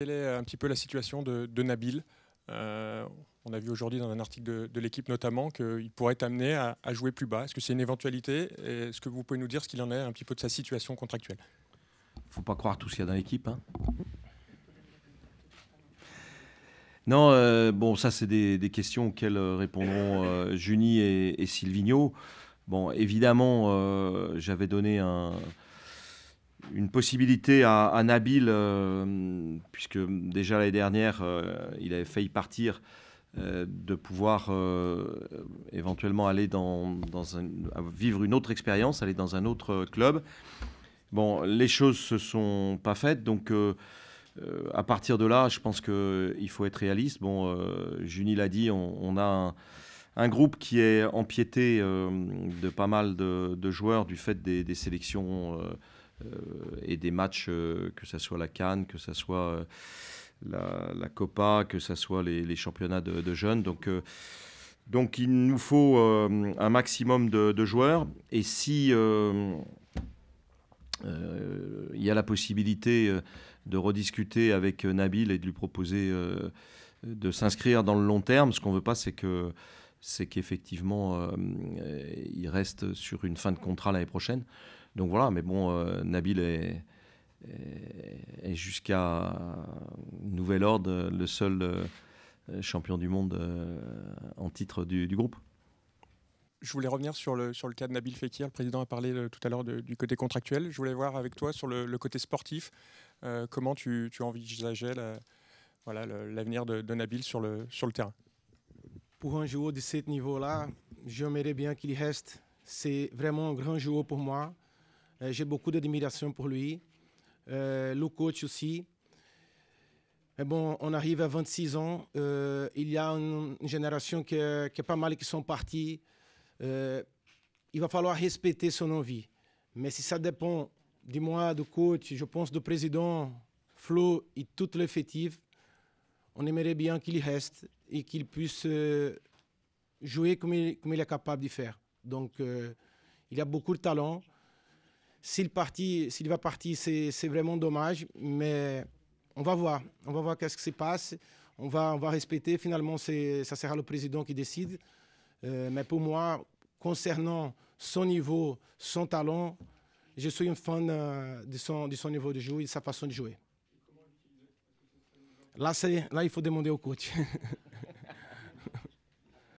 Quelle est un petit peu la situation de, Nabil euh, On a vu aujourd'hui dans un article de, l'équipe notamment qu'il pourrait être amené à, jouer plus bas. Est-ce que c'est une éventualité Est-ce que vous pouvez nous dire ce qu'il en est un petit peu de sa situation contractuelle Il ne faut pas croire tout ce qu'il y a dans l'équipe. Hein. non, euh, bon, ça c'est des, questions auxquelles euh, répondront euh, Junie et, et Silvigno. Bon, évidemment, j'avais donné un, une possibilité à, Nabil, euh, puisque déjà l'année dernière, euh, il avait failli partir, euh, de pouvoir éventuellement aller dans, un, vivre une autre expérience, aller dans un autre club. Bon, les choses se sont pas faites, donc à partir de là, je pense qu'il faut être réaliste. Bon, Junie l'a dit, on, a un, groupe qui est empiété de pas mal de, joueurs du fait des, des sélections euh, et des matchs, euh, que ce soit la Cannes, que ce soit euh, la, Copa, que ce soit les, championnats de, jeunes. Donc, donc il nous faut un maximum de, joueurs. Et si il y a la possibilité de rediscuter avec Nabil et de lui proposer de s'inscrire dans le long terme. Ce qu'on ne veut pas, c'est que c'est qu'effectivement, il reste sur une fin de contrat l'année prochaine. Donc voilà, mais bon, euh, Nabil est, jusqu'à nouvel ordre le seul euh, champion du monde euh, en titre du, groupe. Je voulais revenir sur le, sur le cas de Nabil Fekir. Le président a parlé tout à l'heure du côté contractuel. Je voulais voir avec toi sur le, côté sportif, comment tu, tu envisageais la, voilà, l'avenir de, Nabil sur le, sur le terrain. Pour un joueur de ce niveau-là, j'aimerais bien qu'il reste. C'est vraiment un grand joueur pour moi. Euh, j'ai beaucoup d'admiration pour lui. Euh, le coach aussi. Mais bon, on arrive à 26 ans. Euh, il y a une, génération qui est, pas mal qui sont partis. il va falloir respecter son envie. Mais si ça dépend de moi, du coach, je pense du président, Flo et toute l'effectif, on aimerait bien qu'il reste et qu'il puisse jouer comme il, comme il, est capable de faire. Donc, il a beaucoup de talent. S'il va partir, c'est vraiment dommage, mais on va voir. On va voir qu'est-ce qui se passe. On va, on va respecter. Finalement, ça sera le président qui décide. Euh, mais pour moi, concernant son niveau, son talent, je suis un fan euh, de, son, de son niveau de jeu et de sa façon de jouer. Là, là, il faut demander au coach.